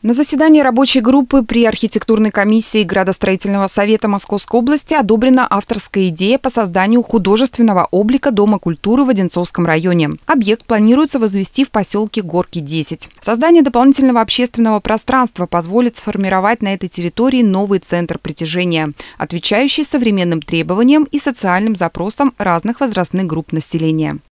На заседании рабочей группы при архитектурной комиссии Градостроительного совета Московской области одобрена авторская идея по созданию художественного облика Дома культуры в Одинцовском районе. Объект планируется возвести в поселке Горки-10. Создание дополнительного общественного пространства позволит сформировать на этой территории новый центр притяжения, отвечающий современным требованиям и социальным запросам разных возрастных групп населения.